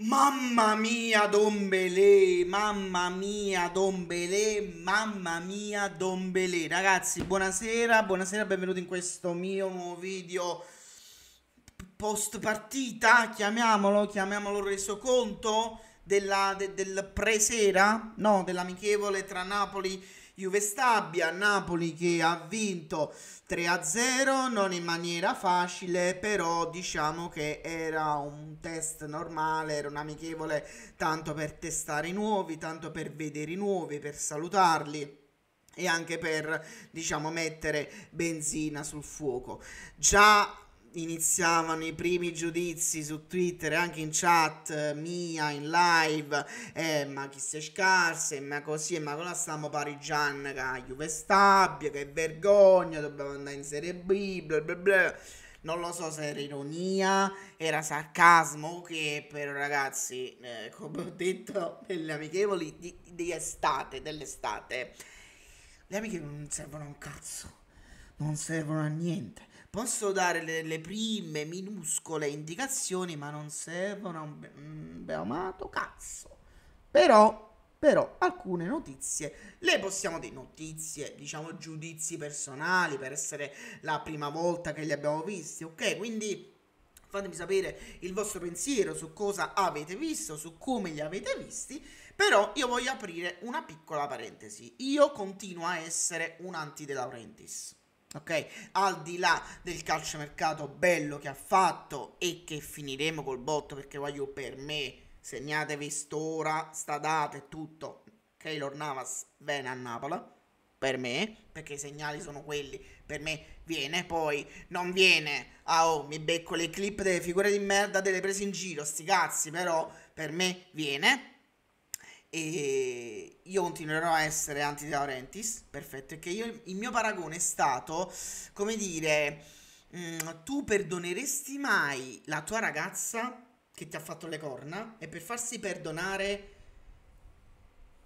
Mamma mia Don Belé, mamma mia Don Belé, mamma mia Don Belé. Ragazzi, buonasera, buonasera, benvenuti in questo mio nuovo video post partita, chiamiamolo, chiamiamolo resoconto della, de, del presera, no, dell'amichevole tra Napoli e Juve Stabia, Napoli che ha vinto 3-0, non in maniera facile, però diciamo che era un test normale, era un amichevole tanto per testare i nuovi, tanto per vedere i nuovi, per salutarli e anche per diciamo mettere benzina sul fuoco. Già iniziavano i primi giudizi su Twitter, anche in chat eh, mia, in live, eh, ma chi si è scarsa, e ma così, e ma cosa stiamo pareggiando con Juve Stabia, che vergogna, dobbiamo andare in Serie B, bla bla bla. Non lo so se era ironia, era sarcasmo, che però ragazzi, eh, come ho detto, nelle amichevoli di, di estate, dell'estate, le amichevoli non servono a un cazzo, non servono a niente Posso dare le, le prime minuscole indicazioni, ma non servono a un, be- cazzo. Però però alcune notizie le possiamo dire notizie, diciamo giudizi personali per essere la prima volta che li abbiamo visti, ok? Quindi fatemi sapere il vostro pensiero su cosa avete visto, su come li avete visti, però io voglio aprire una piccola parentesi. Io continuo a essere un anti De Laurentiis ok? Al di là del calciomercato bello che ha fatto e che finiremo col botto perché voglio per me segnatevi st'ora, sta data e tutto. Keylor Navas viene a Napoli per me, perché i segnali sono quelli, per me viene, poi non viene, ah oh, mi becco le clip delle figure di merda delle prese in giro, sti cazzi, però per me viene, e io continuerò a essere anti De Laurentiis, perfetto, e che io, il mio paragone è stato, come dire, mh, mm, tu perdoneresti mai la tua ragazza che ti ha fatto le corna e per farsi perdonare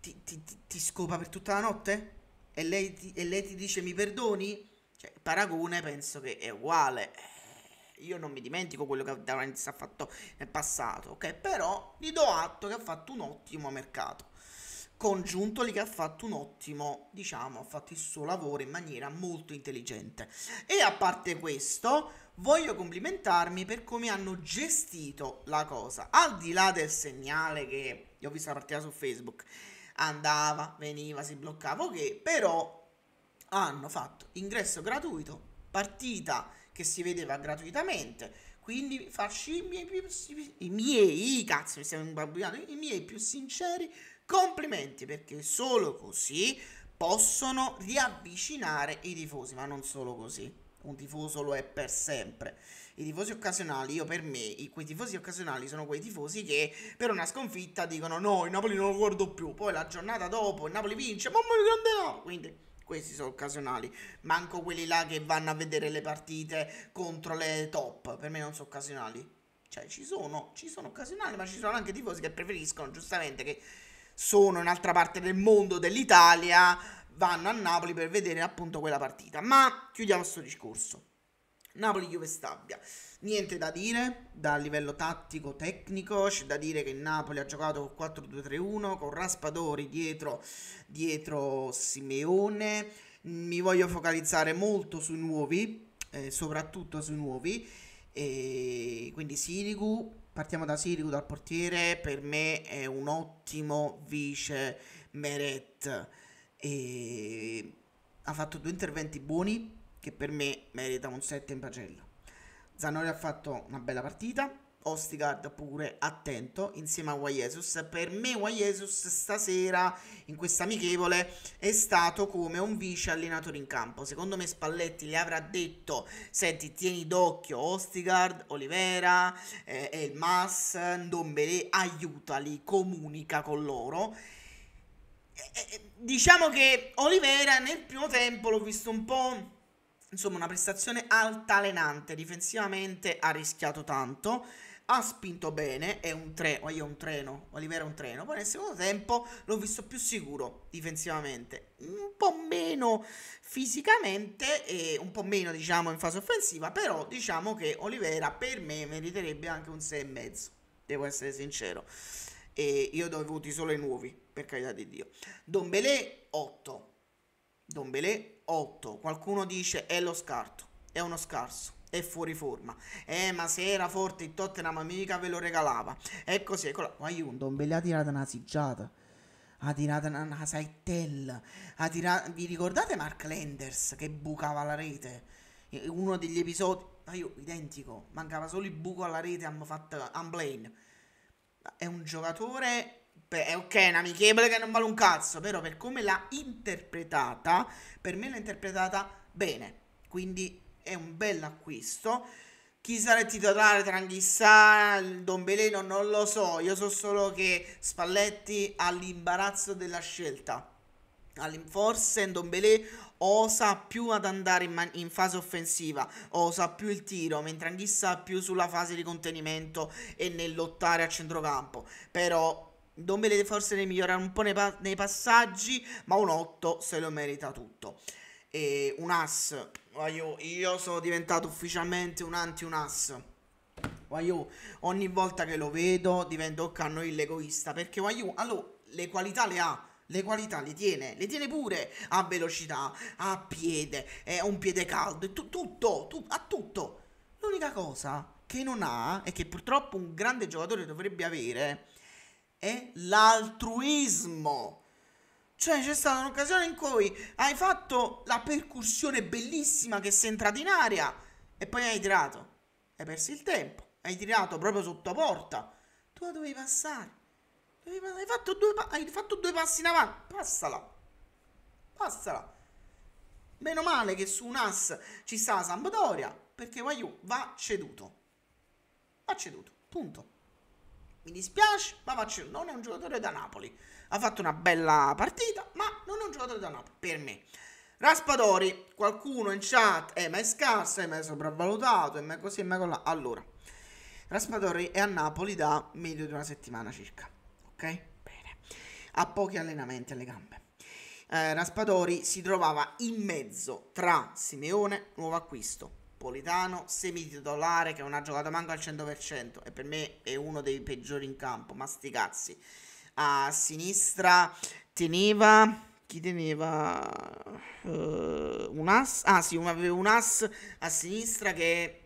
ti, ti, ti scopa per tutta la notte? E lei, ti, e lei ti dice mi perdoni? Cioè, il paragone penso che è uguale. Eh, io non mi dimentico quello che De Laurentiis ha fatto nel passato, ok? Però gli do atto che ha fatto un ottimo mercato con Giuntoli che ha fatto un ottimo, diciamo, ha fatto il suo lavoro in maniera molto intelligente. E a parte questo, voglio complimentarmi per come hanno gestito la cosa. Al di là del segnale che io ho visto la partita su Facebook, andava, veniva, si bloccava, ok, però hanno fatto ingresso gratuito, partita che si vedeva gratuitamente, quindi farci i miei più, i miei, cazzo, mi stiamo imbabbiando, i miei più sinceri Complimenti perché solo così possono riavvicinare i tifosi, ma non solo così. Un tifoso lo è per sempre. I tifosi occasionali, io per me, quei tifosi occasionali sono quei tifosi che per una sconfitta dicono no, il Napoli non lo guardo più. Poi la giornata dopo il Napoli vince, mamma mia, grande no! Quindi questi sono occasionali. Manco quelli là che vanno a vedere le partite contro le top. Per me non sono occasionali. Cioè, ci sono, ci sono occasionali, ma ci sono anche tifosi che preferiscono giustamente che sono in un'altra parte del mondo, dell'Italia, vanno a Napoli per vedere appunto quella partita. Ma chiudiamo questo discorso. Napoli Juve Stabia. Niente da dire dal livello tattico tecnico, c'è da dire che Napoli ha giocato con 4-2-3-1 con Raspadori dietro, dietro Simeone. Mi voglio focalizzare molto sui nuovi, eh, soprattutto sui nuovi, eh, quindi Sirigu, Partiamo da Sirico, dal portiere, per me è un ottimo vice Meret. E... Ha fatto due interventi buoni che per me merita un 7 in pagella. Zanori ha fatto una bella partita, Ostigard pure attento insieme a Jesus. Per me Jesus stasera in questa amichevole è stato come un vice allenatore in campo. Secondo me Spalletti gli avrà detto senti tieni d'occhio Ostigard, Olivera, eh, Elmas, Ndombele, aiutali, comunica con loro. e, eh, eh, eh, diciamo che Olivera nel primo tempo l'ho visto un po' insomma una prestazione altalenante, difensivamente ha rischiato tanto ha spinto bene, è un, tre, oh, è un treno, Olivera è un treno, poi nel secondo tempo l'ho visto più sicuro difensivamente, un po' meno fisicamente e un po' meno diciamo in fase offensiva, però diciamo che Olivera per me meriterebbe anche un 6,5, devo essere sincero. E io do i voti solo ai nuovi, per carità di Dio. Don Belé 8. Don Belé 8. Qualcuno dice è lo scarto, è uno scarso è fuori forma. Eh, ma se era forte il Tottenham mica ve lo regalava. E così, eccola. Ma io un Don Bellè ha tirato una siggiata. Ha tirato una, una saitella. Ha tirato... Vi ricordate Mark Lenders che bucava la rete? Uno degli episodi... Ma io, identico. Mancava solo il buco alla rete. Hanno fatto... Unblane. È un giocatore è ok, è amichevole che non vale un cazzo, però per come l'ha interpretata, per me l'ha interpretata bene. Quindi è un bel acquisto. Chi sarà il titolare tra Anghissà, Don Beleno, non lo so. Io so solo che Spalletti ha l'imbarazzo della scelta. Forse Don Ndombele osa più ad andare in, man- in, fase offensiva, osa più il tiro, mentre Anghissa più sulla fase di contenimento e nel lottare a centrocampo. Però Ndombele forse ne migliorare un po' nei, pa- nei passaggi, ma un 8 se lo merita tutto e un as. Io, io sono diventato ufficialmente un anti-unas. Guaio, ogni volta che lo vedo divento cannone egoista perché Guaio, allora, le qualità le ha. Le qualità le tiene, le tiene pure a velocità, a piede, è un piede caldo, tu, tutto, tu, a tutto. L'unica cosa che non ha e che purtroppo un grande giocatore dovrebbe avere è l'altruismo. Cioè, c'è stata un'occasione in cui hai fatto la percussione bellissima che sei entrata in aria e poi hai tirato. Hai perso il tempo. Hai tirato proprio sotto porta. Tu la dovevi passare. Dovevi, hai, fatto due, hai fatto due passi in avanti. Passala. Passala. Meno male che su un as ci sta Sampdoria. Perché Waiu va ceduto. Va ceduto. Punto. Mi dispiace, ma Mancini non è un giocatore da Napoli. Ha fatto una bella partita, ma non è un giocatore da Napoli, per me. Raspadori, qualcuno in chat, eh ma è scarso, eh ma è sopravvalutato, eh, è mai così, eh, è mai con la... Allora, Raspadori è a Napoli da meglio di una settimana circa, ok? Bene. Ha pochi allenamenti alle gambe. Eh, Raspadori si trovava in mezzo tra Simeone, nuovo acquisto, Napolitano semititolare che non ha giocato manco al 100% e per me è uno dei peggiori in campo, ma sti cazzi. A sinistra teneva chi teneva uh, eh, un as, ah sì, aveva un as a sinistra che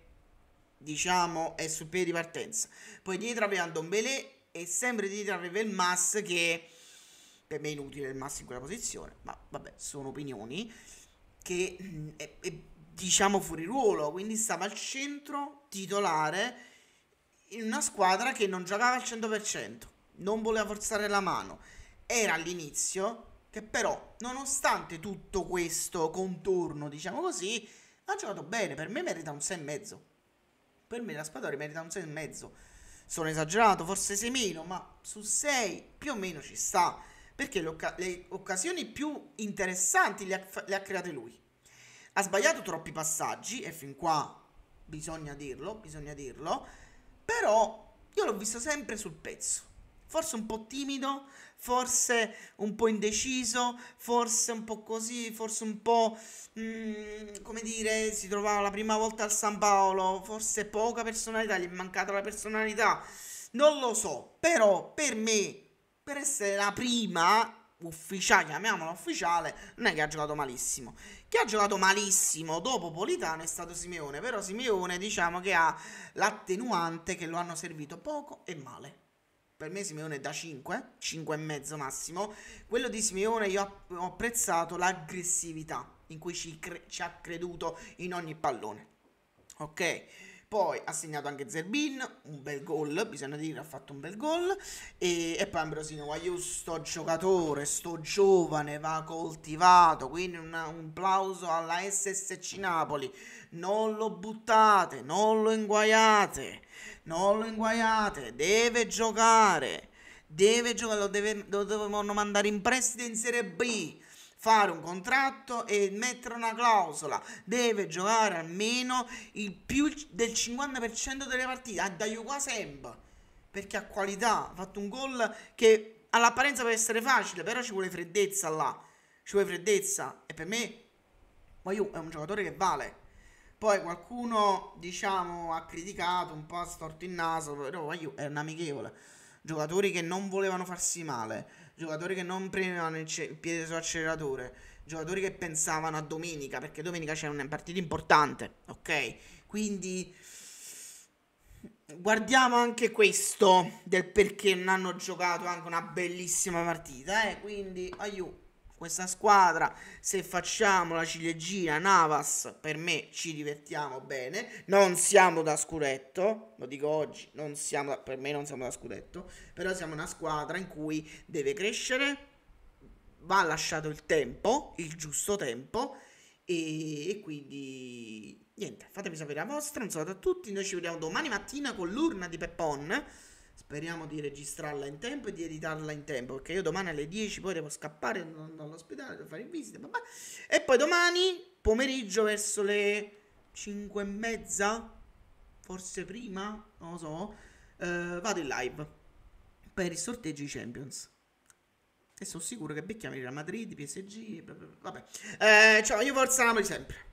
diciamo è sul piede di partenza. Poi dietro aveva Dombele e sempre dietro aveva il Mas che per me è inutile il Mas in quella posizione, ma vabbè, sono opinioni che mm, è, è diciamo fuori ruolo, quindi stava al centro titolare in una squadra che non giocava al 100%, non voleva forzare la mano. Era all'inizio che però, nonostante tutto questo contorno, diciamo così, ha giocato bene, per me merita un 6,5. Per me la Spadori merita un 6,5. Sono esagerato, forse 6 meno, ma su 6 più o meno ci sta, perché le, occasioni più interessanti le ha, le ha create lui ha sbagliato troppi passaggi e fin qua bisogna dirlo, bisogna dirlo, però io l'ho visto sempre sul pezzo. Forse un po' timido, forse un po' indeciso, forse un po' così, forse un po' mh, mm, come dire, si trovava la prima volta al San Paolo, forse poca personalità, gli è mancata la personalità. Non lo so, però per me per essere la prima ufficiale, chiamiamolo ufficiale, non è che ha giocato malissimo. Chi ha giocato malissimo dopo Politano è stato Simeone, però Simeone diciamo che ha l'attenuante che lo hanno servito poco e male. Per me Simeone è da 5, 5 e mezzo massimo. Quello di Simeone io ho apprezzato l'aggressività in cui ci, cre- ci ha creduto in ogni pallone. Ok? Poi ha segnato anche Zerbin, un bel gol, bisogna dire, ha fatto un bel gol. E, e poi Ambrosino Guaiu, sto giocatore, sto giovane, va coltivato. Quindi una, un applauso alla SSC Napoli. Non lo buttate, non lo inguaiate, non lo inguaiate, deve giocare. Deve giocare, lo, deve, lo devono mandare in prestito in Serie B fare un contratto e mettere una clausola, deve giocare almeno il più del 50% delle partite, a Dayuka sempre. perché ha qualità, ha fatto un gol che all'apparenza può essere facile, però ci vuole freddezza là, ci vuole freddezza e per me Mayu è un giocatore che vale. Poi qualcuno, diciamo, ha criticato, un po' ha storto il naso, però Mayu è un amichevole. Giocatori che non volevano farsi male giocatori che non premevano il, ce- il piede sull'acceleratore, giocatori che pensavano a domenica, perché domenica c'è una partita importante, ok? Quindi guardiamo anche questo del perché non hanno giocato anche una bellissima partita, eh? Quindi aiuto questa squadra. Se facciamo la ciliegina Navas, per me ci divertiamo bene. Non siamo da scudetto, lo dico oggi, non siamo da, per me non siamo da scudetto, però siamo una squadra in cui deve crescere, va lasciato il tempo, il giusto tempo e, e quindi niente, fatemi sapere la vostra, un saluto a tutti, noi ci vediamo domani mattina con l'urna di Peppon. Speriamo di registrarla in tempo e di editarla in tempo. Perché io domani alle 10 poi devo scappare dall'ospedale, devo fare visite. Babà. E poi domani pomeriggio verso le 5 e mezza, forse prima, non lo so, eh, vado in live per il sorteggio di Champions. E sono sicuro che becchiamo il Real Madrid, PSG, vabbè. Eh, ciao, io forza Napoli sempre.